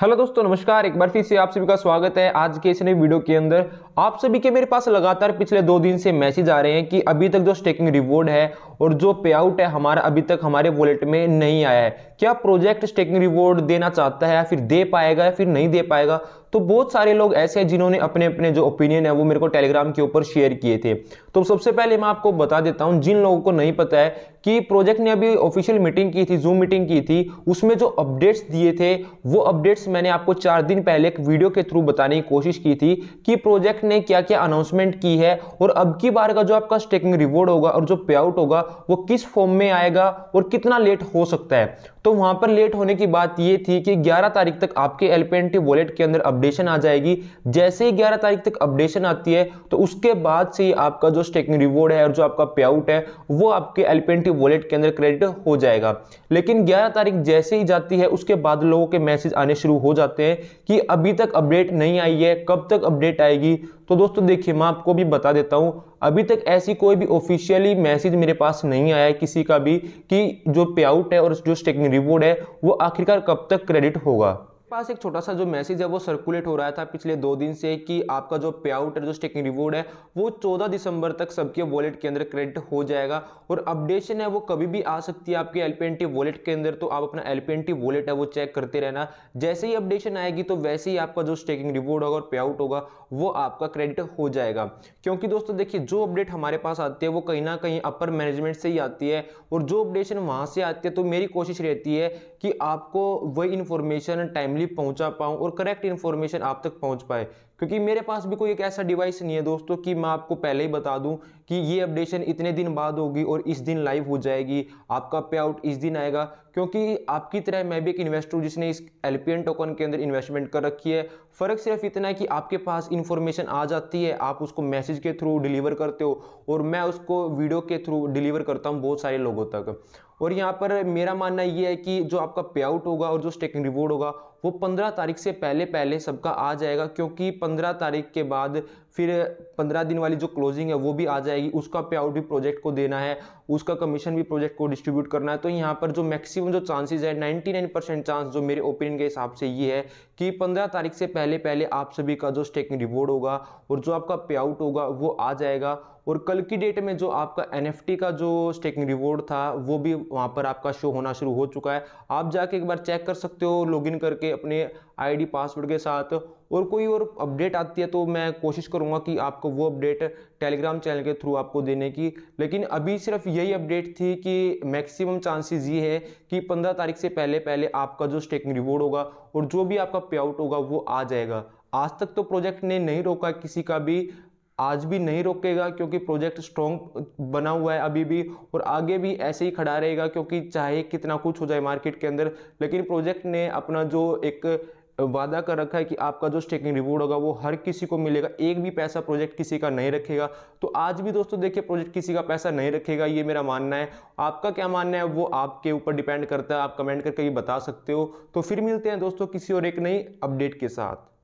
hello दोस्तों नमस्कार एक बार फिर से आप सभी का स्वागत है आज के इस नए वीडियो के अंदर आप सभी के मेरे पास लगातार पिछले दो दिन से मैसेज आ रहे हैं कि अभी तक जो स्टेकिंग रिवॉर्ड है और जो पे आउट है हमारा अभी तक हमारे वॉलेट में नहीं आया है क्या प्रोजेक्ट स्टेकिंग रिवॉर्ड देना चाहता है या फिर दे पाएगा या फिर नहीं दे पाएगा तो बहुत सारे लोग ऐसे हैं जिन्होंने अपने अपने जो ओपिनियन है वो मेरे को टेलीग्राम के ऊपर शेयर किए थे तो सबसे पहले मैं आपको बता देता हूँ जिन लोगों को नहीं पता है कि प्रोजेक्ट ने अभी ऑफिशियल मीटिंग की थी जूम मीटिंग की थी उसमें जो अपडेट्स दिए थे वो अपडेट्स मैंने आपको चार दिन पहले एक वीडियो के थ्रू बताने की कोशिश की थी कि प्रोजेक्ट ने क्या क्या अनाउंसमेंट की है और अब की बार का जो आपका स्टेकिंग रिवॉर्ड होगा और जो पे आउट होगा वो किस फॉर्म में आएगा और कितना लेट हो सकता है तो वहां पर लेट होने की बात यह थी कि 11 तारीख तक आपके एल वॉलेट के अंदर अपडेशन आ जाएगी जैसे ही 11 तारीख तक अपडेशन आती है तो उसके बाद से आपका जो स्टेकिंग रिवॉर्ड है और जो आपका पे आउट है वो आपके एल वॉलेट के अंदर क्रेडिट हो जाएगा लेकिन ग्यारह तारीख जैसे ही जाती है उसके बाद लोगों के मैसेज आने शुरू हो जाते हैं कि अभी तक अपडेट नहीं आई है कब तक अपडेट आएगी तो दोस्तों देखिए मैं आपको भी बता देता हूँ अभी तक ऐसी कोई भी ऑफिशियली मैसेज मेरे पास नहीं आया है किसी का भी कि जो पे आउट है और जो स्टेकिंग रिवॉर्ड है वो आखिरकार कब तक क्रेडिट होगा पास एक छोटा सा जो मैसेज है वो सर्कुलेट हो रहा था पिछले दो दिन से कि आपका जो पे आउट जो स्टेकिंग रिवॉर्ड है वो 14 दिसंबर तक सबके वॉलेट के अंदर क्रेडिट हो जाएगा और अपडेशन है वो कभी भी आ सकती है आपके एल वॉलेट के अंदर तो आप अपना एल वॉलेट है वो चेक करते रहना जैसे ही अपडेशन आएगी तो वैसे ही आपका जो स्टेकिंग रिवॉर्ड होगा और पे आउट होगा वो आपका क्रेडिट हो जाएगा क्योंकि दोस्तों देखिए जो अपडेट हमारे पास आती है वो कहीं ना कहीं अपर मैनेजमेंट से ही आती है और जो अपडेशन वहां से आती है तो मेरी कोशिश रहती है कि आपको वही इंफॉर्मेशन टाइमली टाइमली पहुंचा पाऊं और करेक्ट इन्फॉर्मेशन आप तक पहुंच पाए क्योंकि मेरे पास भी कोई एक ऐसा डिवाइस नहीं है दोस्तों कि मैं आपको पहले ही बता दूं कि ये अपडेशन इतने दिन बाद होगी और इस दिन लाइव हो जाएगी आपका पे आउट इस दिन आएगा क्योंकि आपकी तरह मैं भी एक इन्वेस्टर हूँ जिसने इस एलपीएन टोकन के अंदर इन्वेस्टमेंट कर रखी है फ़र्क सिर्फ इतना है कि आपके पास इन्फॉर्मेशन आ जाती है आप उसको मैसेज के थ्रू डिलीवर करते हो और मैं उसको वीडियो के थ्रू डिलीवर करता हूँ बहुत सारे लोगों तक और यहाँ पर मेरा मानना ये है कि जो आपका पे आउट होगा और जो स्टेकिंग रिवॉर्ड होगा वो पंद्रह तारीख से पहले पहले सबका आ जाएगा क्योंकि पंद्रह तारीख के बाद फिर पंद्रह दिन वाली जो क्लोजिंग है वो भी आ जाएगी उसका पे आउट भी प्रोजेक्ट को देना है उसका कमीशन भी प्रोजेक्ट को डिस्ट्रीब्यूट करना है तो यहाँ पर जो मैक्सिमम मैक्सिमम जो चांसेस है 99 परसेंट चांस जो मेरे ओपिनियन के हिसाब से ये है कि 15 तारीख से पहले पहले आप सभी का जो स्टेकिंग रिवॉर्ड होगा और जो आपका पे आउट होगा वो आ जाएगा और कल की डेट में जो आपका एन का जो स्टेकिंग रिवॉर्ड था वो भी वहाँ पर आपका शो होना शुरू हो चुका है आप जाके एक बार चेक कर सकते हो लॉगिन करके अपने आईडी पासवर्ड के साथ और कोई और अपडेट आती है तो मैं कोशिश करूँगा कि आपको वो अपडेट टेलीग्राम चैनल के थ्रू आपको देने की लेकिन अभी सिर्फ यही अपडेट थी कि मैक्सिमम चांसेस ये है कि 15 तारीख से पहले पहले आपका जो स्टेकिंग रिवॉर्ड होगा और जो भी आपका पे आउट होगा वो आ जाएगा आज तक तो प्रोजेक्ट ने नहीं रोका किसी का भी आज भी नहीं रोकेगा क्योंकि प्रोजेक्ट स्ट्रॉन्ग बना हुआ है अभी भी और आगे भी ऐसे ही खड़ा रहेगा क्योंकि चाहे कितना कुछ हो जाए मार्केट के अंदर लेकिन प्रोजेक्ट ने अपना जो एक वादा कर रखा है कि आपका जो स्टेकिंग रिवॉर्ड होगा वो हर किसी को मिलेगा एक भी पैसा प्रोजेक्ट किसी का नहीं रखेगा तो आज भी दोस्तों देखिए प्रोजेक्ट किसी का पैसा नहीं रखेगा ये मेरा मानना है आपका क्या मानना है वो आपके ऊपर डिपेंड करता है आप कमेंट करके ये बता सकते हो तो फिर मिलते हैं दोस्तों किसी और एक नई अपडेट के साथ